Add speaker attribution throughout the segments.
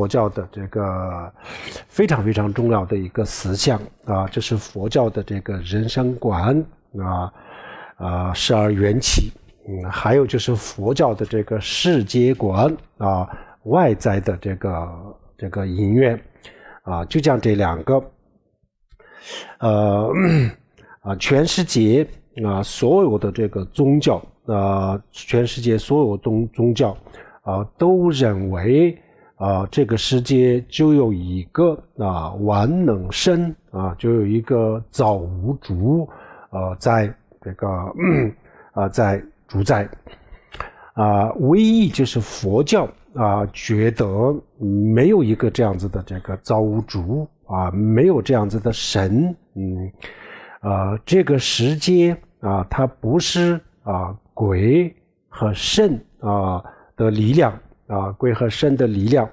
Speaker 1: 佛教的这个非常非常重要的一个思想啊，这是佛教的这个人生观啊啊，十而缘起，嗯，还有就是佛教的这个世界观啊，外在的这个这个因缘啊，就像这两个呃 啊，全世界啊所有的这个宗教啊，全世界所有宗宗教啊都认为。啊，这个世界就有一个啊，万能神啊，就有一个造物主，啊，在这个 啊，在主宰。啊，唯一就是佛教啊，觉得没有一个这样子的这个造物主啊，没有这样子的神，嗯，啊，这个世界啊，它不是啊鬼和神啊的力量。啊，归和身的力量，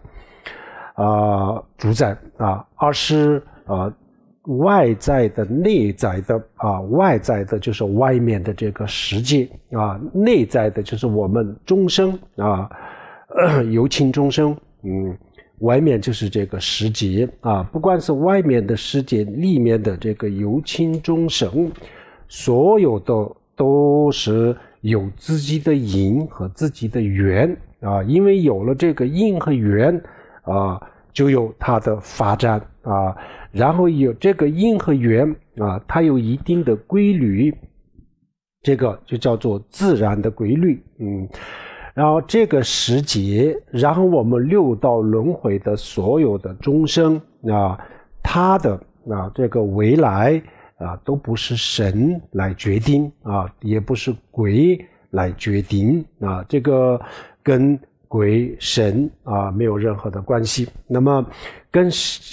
Speaker 1: 啊，主宰啊，而是啊，外在的、内在的啊，外在的就是外面的这个世界啊，内在的就是我们终生啊，由亲终生，嗯，外面就是这个世界啊，不管是外面的世界，里面的这个由亲终生，所有的都是有自己的因和自己的缘。啊，因为有了这个因和缘，啊，就有它的发展啊，然后有这个因和缘啊，它有一定的规律，这个就叫做自然的规律，嗯，然后这个时节，然后我们六道轮回的所有的众生啊，他的啊这个未来啊，都不是神来决定啊，也不是鬼来决定啊，这个。跟鬼神啊没有任何的关系。那么，跟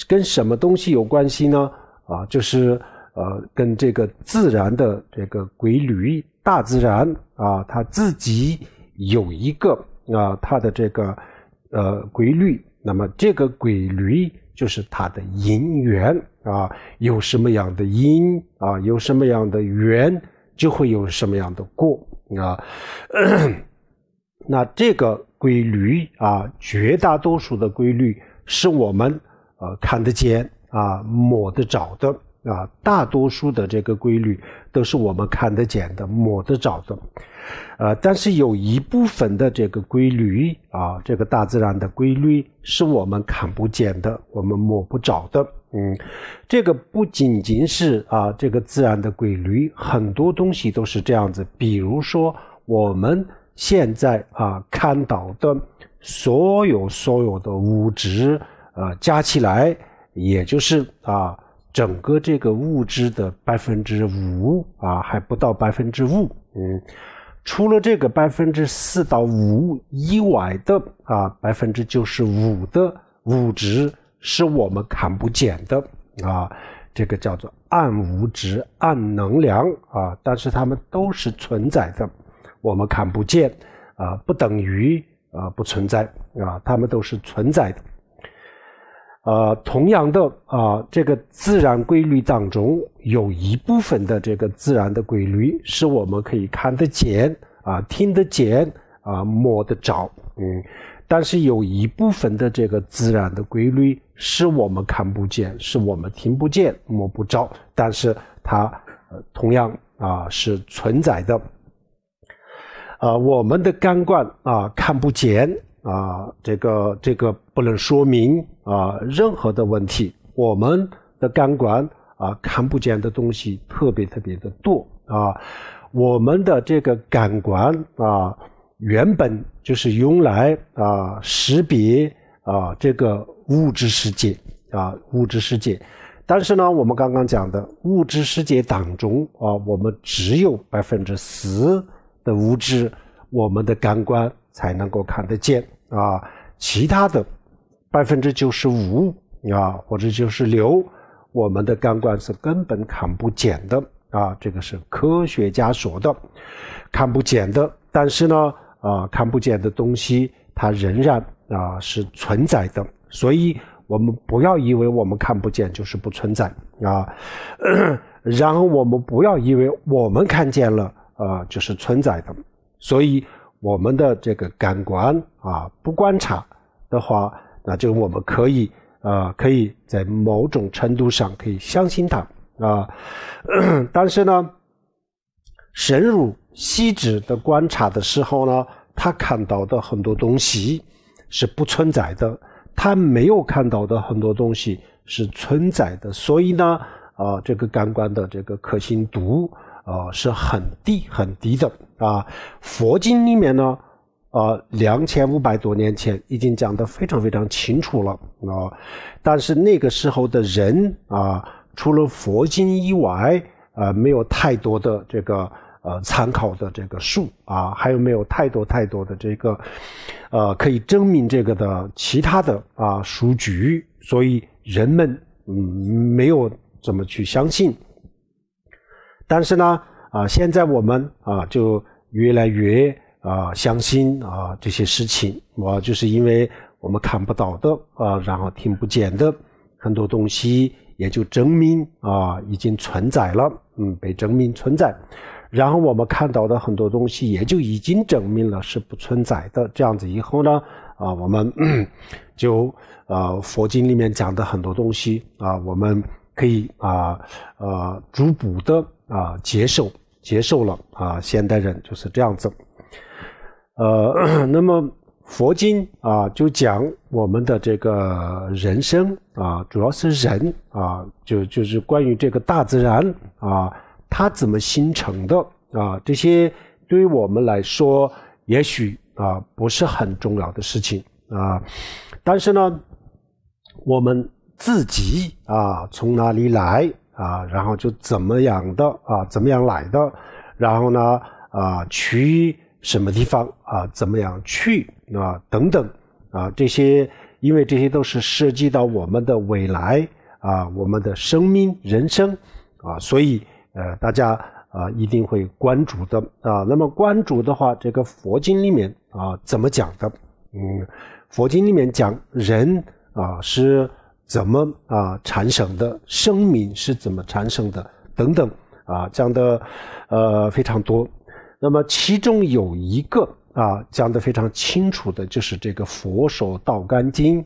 Speaker 1: 跟什么东西有关系呢？啊，就是呃，跟这个自然的这个规律，大自然啊，它自己有一个啊，它的这个呃规律。那么，这个规律就是它的因缘啊，有什么样的因啊，有什么样的缘，就会有什么样的果啊。那这个规律啊，绝大多数的规律是我们呃看得见啊、摸得着的啊，大多数的这个规律都是我们看得见的、摸得着的。呃，但是有一部分的这个规律啊，这个大自然的规律是我们看不见的、我们摸不着的。嗯，这个不仅仅是啊这个自然的规律，很多东西都是这样子。比如说我们。现在啊看到的，所有所有的物质，啊，加起来，也就是啊，整个这个物质的百分之五，啊，还不到百分之五，嗯，除了这个百分之四到五以外的，啊，百分之九十五的物质是我们看不见的，啊，这个叫做暗物质、暗能量，啊，但是它们都是存在的。我们看不见，啊，不等于啊不存在啊，它们都是存在的。呃，同样的啊，这个自然规律当中，有一部分的这个自然的规律是我们可以看得见啊、听得见啊、摸得着，嗯。但是有一部分的这个自然的规律是我们看不见、是我们听不见、摸不着，但是它同样啊是存在的。啊，我们的感官啊看不见啊，这个这个不能说明啊任何的问题。我们的感官啊看不见的东西特别特别的多啊，我们的这个感官啊原本就是用来啊识别啊这个物质世界啊物质世界，但是呢，我们刚刚讲的物质世界当中啊，我们只有百分之十。的无知，我们的感官才能够看得见啊。其他的百分之九十五啊，或者就是六，我们的感官是根本看不见的啊。这个是科学家说的，看不见的。但是呢，啊，看不见的东西，它仍然啊是存在的。所以，我们不要以为我们看不见就是不存在啊。然后，我们不要以为我们看见了。呃，就是存在的，所以我们的这个感官啊，不观察的话，那就我们可以啊，可以在某种程度上可以相信它啊。但是呢，深入细致的观察的时候呢，他看到的很多东西是不存在的，他没有看到的很多东西是存在的，所以呢，啊，这个感官的这个可信度。啊，是很低很低的啊！佛经里面呢，呃，两千五百多年前已经讲的非常非常清楚了啊。但是那个时候的人啊，除了佛经以外，呃，没有太多的这个呃参考的这个数啊，还有没有太多太多的这个呃可以证明这个的其他的啊书据，所以人们嗯没有怎么去相信。但是呢，啊，现在我们啊就越来越啊相信啊这些事情，我就是因为我们看不到的啊，然后听不见的很多东西，也就证明啊已经存在了，嗯，被证明存在。然后我们看到的很多东西，也就已经证明了是不存在的。这样子以后呢，啊，我们 就啊佛经里面讲的很多东西啊，我们可以啊呃逐步的。啊，接受接受了啊，现代人就是这样子。呃，那么佛经啊，就讲我们的这个人生啊，主要是人啊，就就是关于这个大自然啊，它怎么形成的啊，这些对于我们来说也许啊不是很重要的事情啊，但是呢，我们自己啊，从哪里来？啊，然后就怎么样的啊，怎么样来的，然后呢啊，去什么地方啊，怎么样去啊，等等啊，这些因为这些都是涉及到我们的未来啊，我们的生命人生啊，所以呃，大家啊一定会关注的啊。那么关注的话，这个佛经里面啊怎么讲的？嗯，佛经里面讲人啊是。怎么啊产生的声明是怎么产生的等等啊讲的呃非常多，那么其中有一个啊讲的非常清楚的就是这个《佛手道干经》。